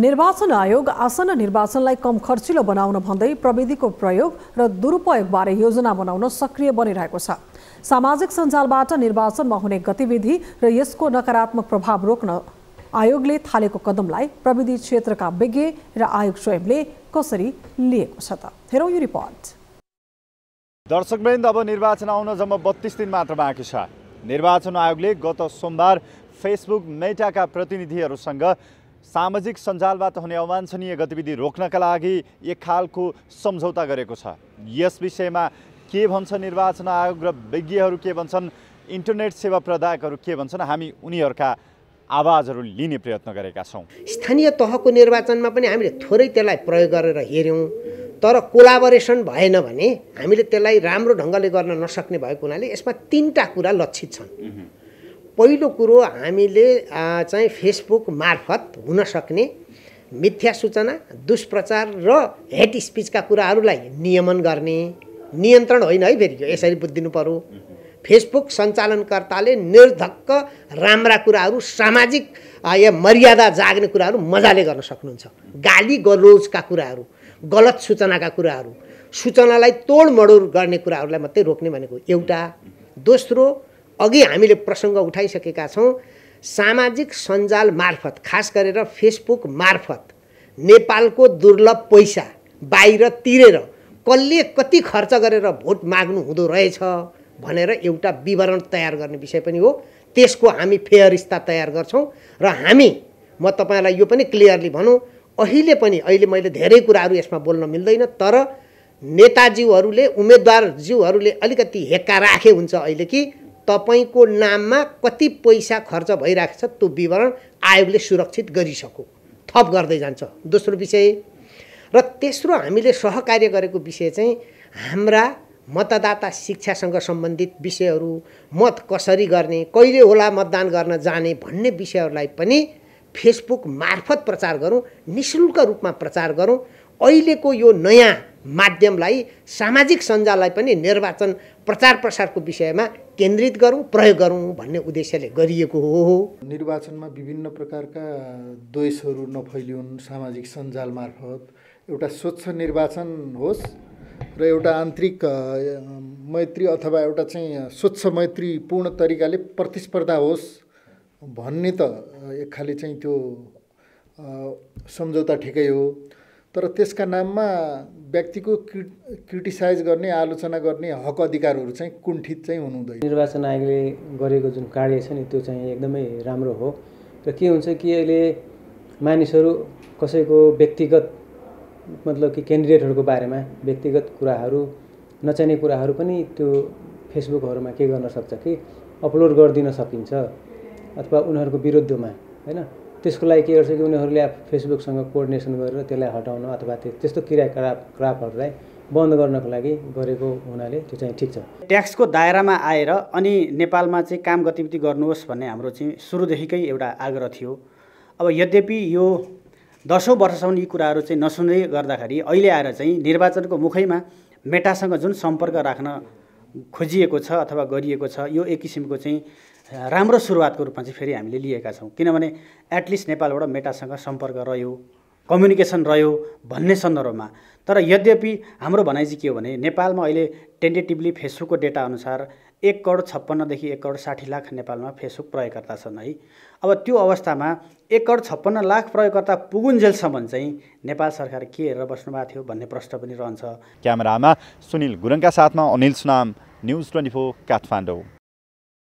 निर्वाचन आयोग आसन निर्वाचनलाई कम खर्चिलो बनाउन भन्दै प्रविधिको प्रयोग र दुरुपयोगबारे योजना बनाउन सक्रिय बनिरहेको छ सामाजिक सञ्जालबाट निर्वाचनमा हुने गतिविधि र यसको नकारात्मक प्रभाव रोक्न आयोगले थालेको कदमलाई प्रविधि क्षेत्रका विज्ञ र आयोग स्वयंले कसरी लिएको छ त हेरौँ यो रिपोर्ट दर्शकवृन्द अब निर्वाचन आउन जम्मा बत्तिस दिन मात्र बाँकी छ निर्वाचन आयोगले गत सोमबार फेसबुक मेटाका प्रतिनिधिहरूसँग सामाजिक सञ्जालबाट हुने अवान्छनीय गतिविधि रोक्नका लागि एक खालको सम्झौता गरेको छ यस विषयमा के भन्छ निर्वाचन आयोग र विज्ञहरू के भन्छन् इन्टरनेट सेवा प्रदायकहरू के भन्छन् हामी उनीहरूका आवाजहरू लिने प्रयत्न गरेका छौँ स्थानीय तहको निर्वाचनमा पनि हामीले थोरै त्यसलाई प्रयोग गरेर हेऱ्यौँ तर कोलाबोरेसन भएन भने हामीले त्यसलाई राम्रो ढङ्गले गर्न नसक्ने भएको हुनाले यसमा तिनवटा कुरा लक्षित छन् पहिलो कुरो हामीले चाहिँ फेसबुक मार्फत हुन सक्ने मिथ्या सूचना दुष्प्रचार र हेट स्पिचका कुराहरूलाई नियमन गर्ने नियन्त्रण होइन है फेरि यो यसरी बुझिदिनु पऱ्यो फेसबुक सञ्चालनकर्ताले निर्धक्क राम्रा कुराहरू सामाजिक या मर्यादा जाग्ने कुराहरू मजाले गर्न सक्नुहुन्छ गाली गलोजका कुराहरू गलत सूचनाका कुराहरू सूचनालाई तोडमोड गर्ने कुराहरूलाई मात्रै रोक्ने भनेको एउटा दोस्रो अघि हामीले प्रसङ्ग उठाइसकेका छौँ सामाजिक सञ्जाल मार्फत खास गरेर फेसबुक मार्फत नेपालको दुर्लभ पैसा बाहिर तिरेर कसले कति खर्च गरेर भोट माग्नु हुँदो रहेछ भनेर एउटा विवरण तयार गर्ने विषय पनि हो त्यसको हामी फेयरिस्ता तयार गर्छौँ र हामी म तपाईँलाई यो पनि क्लियरली भनौँ अहिले पनि अहिले मैले धेरै कुराहरू यसमा बोल्न मिल्दैन तर नेताज्यूहरूले उम्मेदवारज्यूहरूले अलिकति हेक्का राखे हुन्छ अहिले कि तपाईँको नाममा कति पैसा खर्च भइरहेको छ त्यो विवरण आयोगले सुरक्षित गरिसक्यो थप गर्दै जान्छ दोस्रो विषय र तेस्रो हामीले सहकार्य गरेको विषय चाहिँ हाम्रा मतदाता शिक्षासँग सम्बन्धित विषयहरू मत कसरी गर्ने कहिले होला मतदान गर्न जाने भन्ने विषयहरूलाई पनि फेसबुक मार्फत प्रचार गरौँ निशुल्क रूपमा प्रचार गरौँ अहिलेको यो नयाँ माध्यमलाई सामाजिक सञ्जाललाई पनि निर्वाचन प्रचार प्रसारको विषयमा केन्द्रित गरौँ प्रयोग गरौँ भन्ने उद्देश्यले गरिएको हो निर्वाचनमा विभिन्न प्रकारका द्वेषहरू नफैलिउन् सामाजिक सञ्जाल मार्फत एउटा स्वच्छ निर्वाचन होस् र एउटा आन्तरिक मैत्री अथवा एउटा चाहिँ स्वच्छ मैत्री पूर्ण तरिकाले प्रतिस्पर्धा होस् भन्ने त एक खाले चाहिँ त्यो सम्झौता ठिकै हो तर त्यसका नाममा व्यक्तिको क्रि क्रिटिसाइज गर्ने आलोचना गर्ने हक अधिकारहरू चाहिँ कुण्ठित चाहिँ हुनुहुँदैन निर्वाचन आयोगले गरेको जुन कार्य छ नि त्यो चाहिँ एकदमै राम्रो हो र के हुन्छ कि अहिले मानिसहरू कसैको व्यक्तिगत मतलब कि क्यान्डिडेटहरूको बारेमा व्यक्तिगत कुराहरू नचाहिने कुराहरू पनि त्यो फेसबुकहरूमा के गर्न सक्छ कि अपलोड गरिदिन सकिन्छ अथवा उनीहरूको विरुद्धमा होइन त्यसको लागि के गर्छ कि उनीहरूले फेसबुकसँग कोर्डिनेसन गरेर त्यसलाई हटाउन अथवा त्यो त्यस्तो क्रियाकलाप क्रापहरूलाई बन्द गर्नको लागि गरेको हुनाले त्यो चाहिँ ठिक छ ट्याक्सको दायरामा आएर अनि नेपालमा चाहिँ काम गतिविधि गर्नुहोस् भन्ने हाम्रो चाहिँ सुरुदेखिकै एउटा आग्रह थियो अब यद्यपि यो दसौँ वर्षसम्म यी कुराहरू चाहिँ नसुन्दै गर्दाखेरि अहिले आएर चाहिँ निर्वाचनको मुखैमा मेटासँग जुन सम्पर्क राख्न खोजिएको छ अथवा गरिएको छ यो एक किसिमको चाहिँ राम्रो सुरुवातको रूपमा चाहिँ फेरि हामीले लिएका छौँ किनभने एटलिस्ट नेपालबाट मेटासँग सम्पर्क रह्यो कम्युनिकेसन रह्यो भन्ने सन्दर्भमा तर यद्यपि हाम्रो भनाइ चाहिँ के हो भने नेपालमा अहिले टेन्टेटिभली फेसबुकको डेटा अनुसार एक करोड छप्पन्नदेखि एक करोड साठी लाख नेपालमा फेसबुक प्रयोगकर्ता छन् है अब त्यो अवस्थामा एक करोड छप्पन्न लाख प्रयोगकर्ता पुगुन्जेलसम्म चाहिँ नेपाल सरकार के हेरेर बस्नु बस्नुभएको थियो भन्ने प्रश्न पनि रहन्छ क्यामेरामा सुनिल गुरुङका साथमा Anil Sunam news twenty four Kathmandu